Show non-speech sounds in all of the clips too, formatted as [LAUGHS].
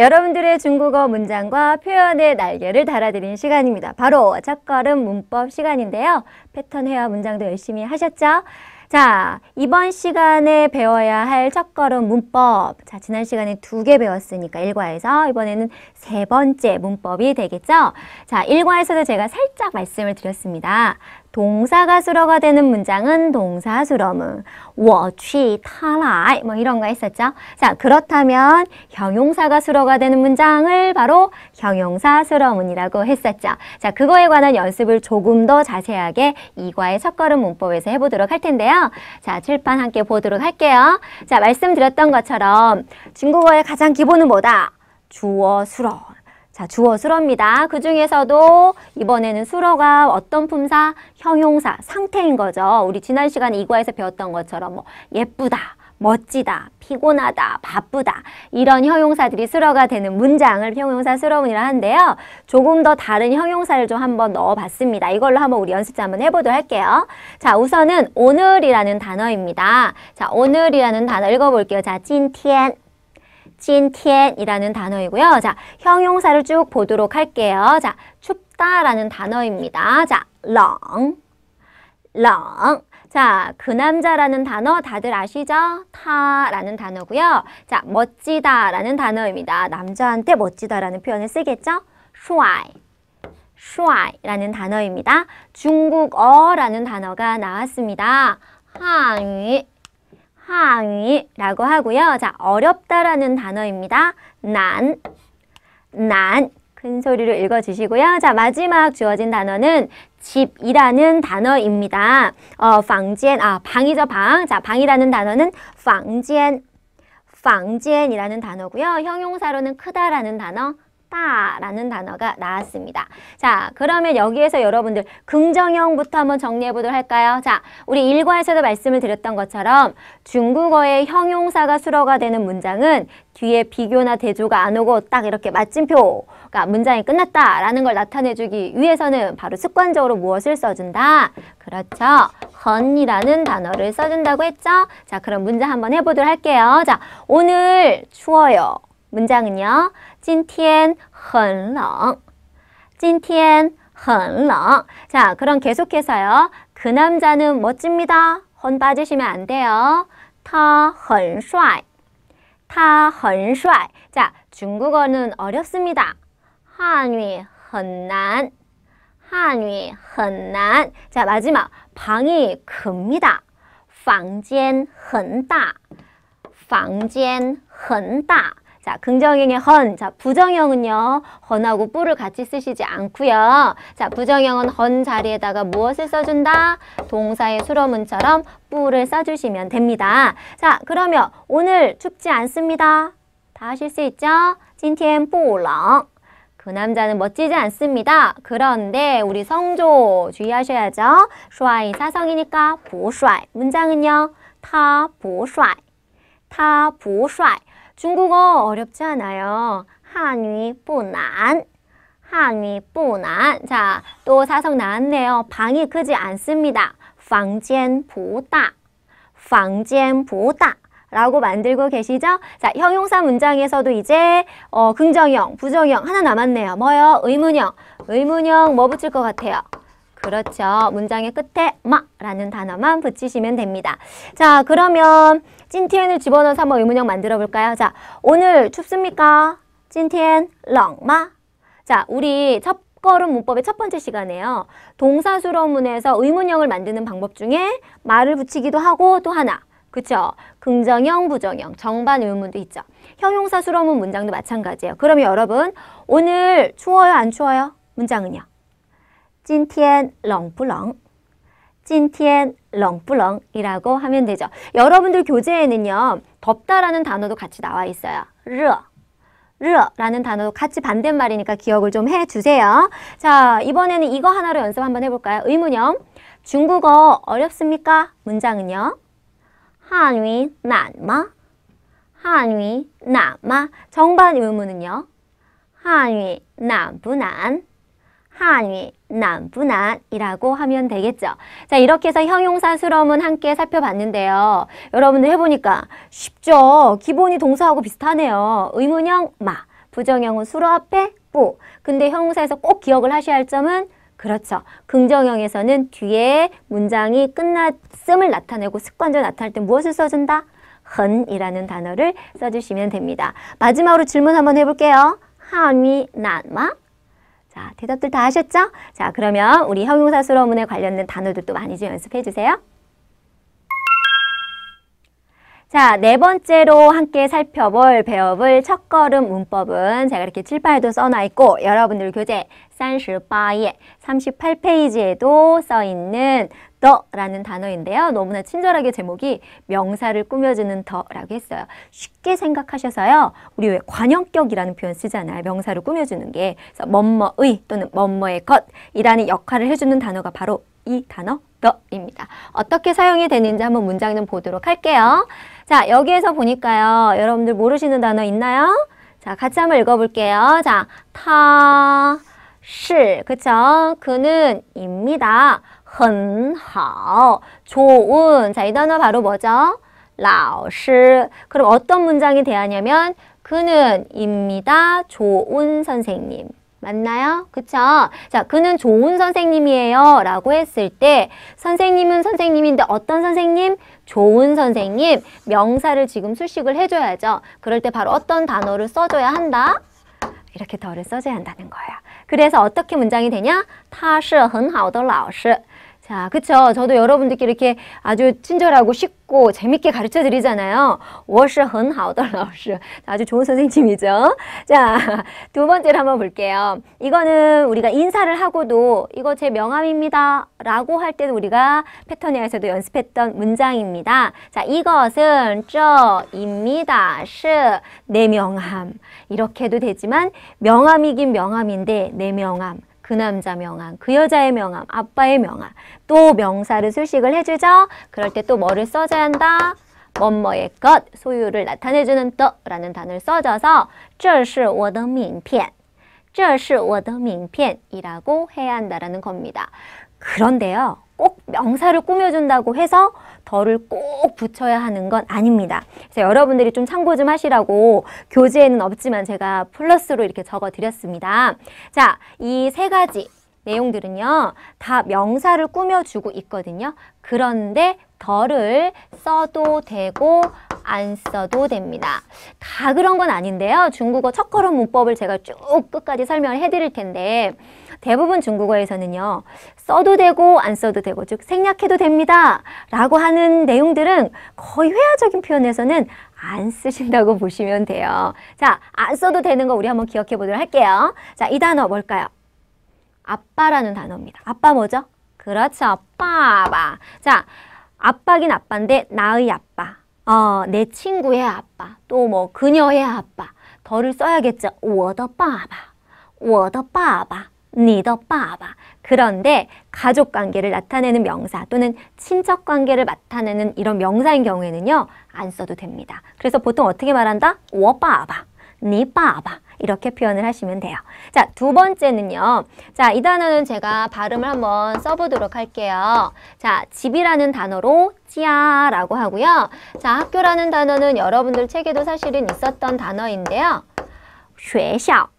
여러분들의 중국어 문장과 표현의 날개를 달아드린 시간입니다. 바로 첫걸음 문법 시간인데요. 패턴 회화 문장도 열심히 하셨죠? 자, 이번 시간에 배워야 할 첫걸음 문법. 자, 지난 시간에 두 개 배웠으니까 일과에서 이번에는 세 번째 문법이 되겠죠? 자, 일과에서도 제가 살짝 말씀을 드렸습니다. 동사가 수러가 되는 문장은 동사 수러문, 我去他来,뭐 이런 거 했었죠. 자, 그렇다면 형용사가 수러가 되는 문장을 바로 형용사 수러문이라고 했었죠. 자, 그거에 관한 연습을 조금 더 자세하게 이과의 첫걸음 문법에서 해보도록 할 텐데요. 자, 칠판 함께 보도록 할게요. 자, 말씀드렸던 것처럼 중국어의 가장 기본은 뭐다? 주어 수러. 자, 주어 수어입니다. 그 중에서도 이번에는 수로가 어떤 품사, 형용사, 상태인 거죠. 우리 지난 시간에 이과에서 배웠던 것처럼 뭐 예쁘다, 멋지다, 피곤하다, 바쁘다 이런 형용사들이 수로가 되는 문장을 형용사 수로문이라 하는데요. 조금 더 다른 형용사를 좀 한번 넣어봤습니다. 이걸로 한번 우리 연습자 한번 해보도록 할게요. 자, 우선은 오늘이라는 단어입니다. 자, 오늘이라는 단어 읽어볼게요. 자, 찐티엔 찐티엔이라는 단어이고요. 자, 형용사를 쭉 보도록 할게요. 자, 춥다라는 단어입니다. 자, 렁, 렁. 자, 그 남자라는 단어 다들 아시죠? 타라는 단어고요. 자, 멋지다라는 단어입니다. 남자한테 멋지다라는 표현을 쓰겠죠? 슈아이, 슈아이라는 단어입니다. 중국어라는 단어가 나왔습니다. 한위 하위라고 하고요. 자, 어렵다라는 단어입니다. 난, 난. 큰 소리로 읽어주시고요. 자, 마지막 주어진 단어는 집이라는 단어입니다. 어, 방지엔 아, 방이죠, 방. 자, 방이라는 단어는 방젠, 방엔이라는 단어고요. 형용사로는 크다라는 단어, 했라는 단어가 나왔습니다. 자, 그러면 여기에서 여러분들 긍정형부터 한번 정리해 보도록 할까요? 자, 우리 일과에서도 말씀을 드렸던 것처럼 중국어의 형용사가 수로가 되는 문장은 뒤에 비교나 대조가 안 오고 딱 이렇게 맞침표가 문장이 끝났다라는 걸 나타내주기 위해서는 바로 습관적으로 무엇을 써준다? 그렇죠. 건이라는 단어를 써준다고 했죠? 자, 그럼 문장 한번 해보도록 할게요. 자, 오늘 추워요. 문장은요. 今天很冷.今天很冷. 자, 그럼 계속해서요. 그 남자는 멋집니다. 헌 빠지시면 안 돼요. 他很帅.他很帅. 자, 중국어는 어렵습니다. 한위 很难. 한위 很难. 자, 마지막. 방이 큽니다. 房间很大.房间很大. 자, 긍정형의 헌. 자, 부정형은요. 헌하고 뿔을 같이 쓰시지 않고요. 자, 부정형은 헌 자리에다가 무엇을 써준다? 동사의 수로문처럼 뿔을 써주시면 됩니다. 자, 그러면 오늘 춥지 않습니다. 다 하실 수 있죠? 今天뽀冷그 남자는 멋지지 않습니다. 그런데 우리 성조 주의하셔야죠. 쇼帅 사성이니까 보帅. 문장은요. 타 보帥. 타 보帥. 중국어 어렵지 않아요. 한위 뿌난. 한위 뿌난. 자, 또 사성 나왔네요. 방이 크지 않습니다. 방젠 보다. 방젠 보다. 라고 만들고 계시죠? 자, 형용사 문장에서도 이제 어, 긍정형, 부정형 하나 남았네요. 뭐요? 의문형. 의문형 뭐 붙일 것 같아요? 그렇죠. 문장의 끝에 마라는 단어만 붙이시면 됩니다. 자, 그러면 찐티엔을 집어넣어서 한번 의문형 만들어 볼까요? 자, 오늘 춥습니까? 찐티엔 렁마. 자, 우리 첫 걸음 문법의 첫 번째 시간에요. 동사수로 문에서 의문형을 만드는 방법 중에 말을 붙이기도 하고 또 하나 그쵸? 긍정형, 부정형, 정반 의문도 있죠. 형용사 수로문 문장도 마찬가지예요. 그러면 여러분 오늘 추워요, 안 추워요? 문장은요? 찐티엔冷不冷? 찐티엔 冷不冷이라고 하면 되죠. 여러분들 교재에는요. 덥다라는 단어도 같이 나와 있어요. 르, 르라는 단어도 같이 반대말이니까 기억을 좀 해주세요. 자, 이번에는 이거 하나로 연습 한번 해볼까요? 의문형. 중국어 어렵습니까? 문장은요. 한위 난마 한위 난마 정반 의문은요. 한위 난부난 한위 남부난이라고 하면 되겠죠. 자 이렇게 해서 형용사 수렴은 함께 살펴봤는데요. 여러분들 해보니까 쉽죠. 기본이 동사하고 비슷하네요. 의문형 마, 부정형은 수로 앞에 뿌. 근데 형용사에서 꼭 기억을 하셔야 할 점은 그렇죠. 긍정형에서는 뒤에 문장이 끝났음을 나타내고 습관적으로 나타날 때 무엇을 써준다? 흔이라는 단어를 써주시면 됩니다. 마지막으로 질문 한번 해볼게요. 한위 난마 자, 대답들 다 하셨죠? 자, 그러면 우리 형용사수로문에 관련된 단어들도 많이 좀 연습해 주세요. 자, 네 번째로 함께 살펴볼 배워볼 첫걸음 문법은 제가 이렇게 칠판에도 써놔 있고 여러분들 교재 38예, 38페이지에도 써있는 더라는 단어인데요. 너무나 친절하게 제목이 명사를 꾸며주는 더라고 했어요. 쉽게 생각하셔서요. 우리 왜 관형격이라는 표현 쓰잖아요. 명사를 꾸며주는 게. 그래서 뭐뭐의 또는 뭐뭐의 것이라는 역할을 해주는 단어가 바로 이 단어 더입니다. 어떻게 사용이 되는지 한번 문장 좀 보도록 할게요. 자, 여기에서 보니까요. 여러분들 모르시는 단어 있나요? 자, 같이 한번 읽어볼게요. 자, 타, 시, 그쵸? 그는 입니다. 很好, 좋은. 자, 이 단어 바로 뭐죠? 라老师. 그럼 어떤 문장이 되었냐면 그는 입니다. 좋은 선생님. 맞나요? 그쵸? 자, 그는 좋은 선생님이에요. 라고 했을 때 선생님은 선생님인데 어떤 선생님? 좋은 선생님. 명사를 지금 수식을 해줘야죠. 그럴 때 바로 어떤 단어를 써줘야 한다? 이렇게 덜을 써줘야 한다는 거예요 그래서 어떻게 문장이 되냐? 他是很好的老师. 자, 그쵸. 저도 여러분들께 이렇게 아주 친절하고 쉽고 재밌게 가르쳐 드리잖아요. 我是很好的老师. 아주 좋은 선생님이죠. 자, 두 번째로 한번 볼게요. 이거는 우리가 인사를 하고도 이거 제 명함입니다. 라고 할 때도 우리가 패턴에서도 연습했던 문장입니다. 자, 이것은 저입니다. 是내 명함. 이렇게 해도 되지만 명함이긴 명함인데 내 명함. 그 남자 명함, 그 여자의 명함, 아빠의 명함. 또 명사를 수식을 해주죠. 그럴 때 또 뭐를 써줘야 한다? 뭐뭐의 것, 소유를 나타내주는 떠라는 단어 써줘서 这是我的名片,这是我的名片이라고 해야 한다라는 겁니다. 그런데요. 꼭 명사를 꾸며준다고 해서 덜을 꼭 붙여야 하는 건 아닙니다. 그래서 여러분들이 좀 참고 좀 하시라고 교재에는 없지만 제가 플러스로 이렇게 적어드렸습니다. 자, 이 세 가지 내용들은요. 다 명사를 꾸며주고 있거든요. 그런데 덜을 써도 되고 안 써도 됩니다. 다 그런 건 아닌데요. 중국어 첫 걸음 문법을 제가 쭉 끝까지 설명을 해드릴 텐데 대부분 중국어에서는요. 써도 되고 안 써도 되고 즉 생략해도 됩니다. 라고 하는 내용들은 거의 회화적인 표현에서는 안 쓰신다고 [LAUGHS] 보시면 돼요. 자, 안 써도 되는 거 우리 한번 기억해 보도록 할게요. 자, 이 단어 뭘까요? 아빠라는 단어입니다. 아빠 뭐죠? 그렇죠. 아빠. 아빠. 자, 아빠긴 아빠인데 나의 아빠. 어, 내 친구의 아빠. 또 뭐 그녀의 아빠. 더를 써야겠죠. 워더 빠바, 워더 빠바. 니더 빠바. 그런데 가족 관계를 나타내는 명사 또는 친척 관계를 나타내는 이런 명사인 경우에는요. 안 써도 됩니다. 그래서 보통 어떻게 말한다? 워 빠바. 니 빠바. 이렇게 표현을 하시면 돼요. 자, 두 번째는요. 자, 이 단어는 제가 발음을 한번 써보도록 할게요. 자, 집이라는 단어로 찌야라고 하고요. 자, 학교라는 단어는 여러분들 책에도 사실은 있었던 단어인데요. 学校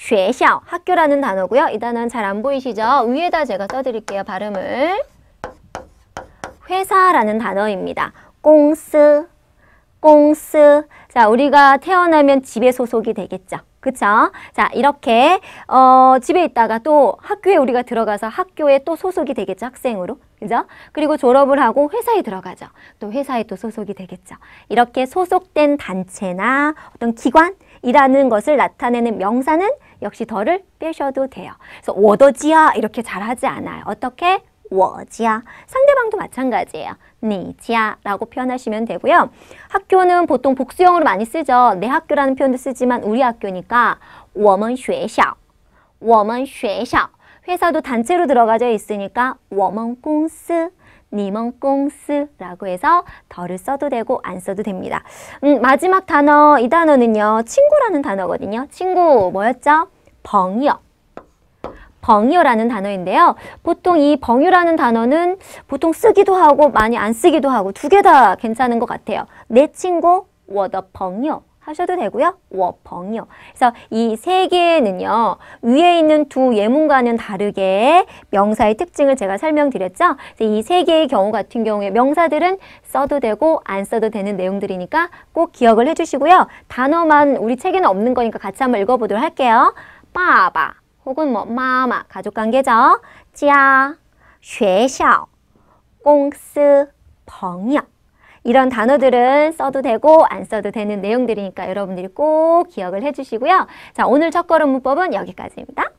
쉐샤 학교라는 단어고요. 이 단어는 잘 안 보이시죠? 위에다 제가 써드릴게요. 발음을. 회사라는 단어입니다. 공스, 공스. 자, 우리가 태어나면 집에 소속이 되겠죠. 그쵸? 자, 이렇게 어, 집에 있다가 또 학교에 우리가 들어가서 학교에 또 소속이 되겠죠. 학생으로. 그죠? 그리고 졸업을 하고 회사에 들어가죠. 또 회사에 또 소속이 되겠죠. 이렇게 소속된 단체나 어떤 기관, 이라는 것을 나타내는 명사는 역시 더를 빼셔도 돼요. 그래서 워더지야 이렇게 잘 하지 않아요. 어떻게? 워지야. 상대방도 마찬가지예요. 니지야라고 표현하시면 되고요. 학교는 보통 복수형으로 많이 쓰죠. 내 학교라는 표현도 쓰지만 우리 학교니까 我们学校,我们学校. 회사도 단체로 들어가져 있으니까 我们公司 니먼꽁스라고 해서 덜을 써도 되고 안 써도 됩니다. 음, 마지막 단어, 이 단어는요. 친구라는 단어거든요. 친구 뭐였죠? 벙이 벙요라는 단어인데요. 보통 이 벙요라는 단어는 보통 쓰기도 하고 많이 안 쓰기도 하고 두 개 다 괜찮은 것 같아요. 내 친구, 워더 벙요. 하셔도 되고요. 워펑이요. 그래서 이 세 개는요. 위에 있는 두 예문과는 다르게 명사의 특징을 제가 설명드렸죠. 이 세 개의 경우 같은 경우에 명사들은 써도 되고 안 써도 되는 내용들이니까 꼭 기억을 해주시고요. 단어만 우리 책에는 없는 거니까 같이 한번 읽어보도록 할게요. 빠바 혹은 뭐 마마 가족 관계죠. 자, 学校, 공스, 朋友 이런 단어들은 써도 되고 안 써도 되는 내용들이니까 여러분들이 꼭 기억을 해주시고요. 자, 오늘 첫걸음 문법은 여기까지입니다.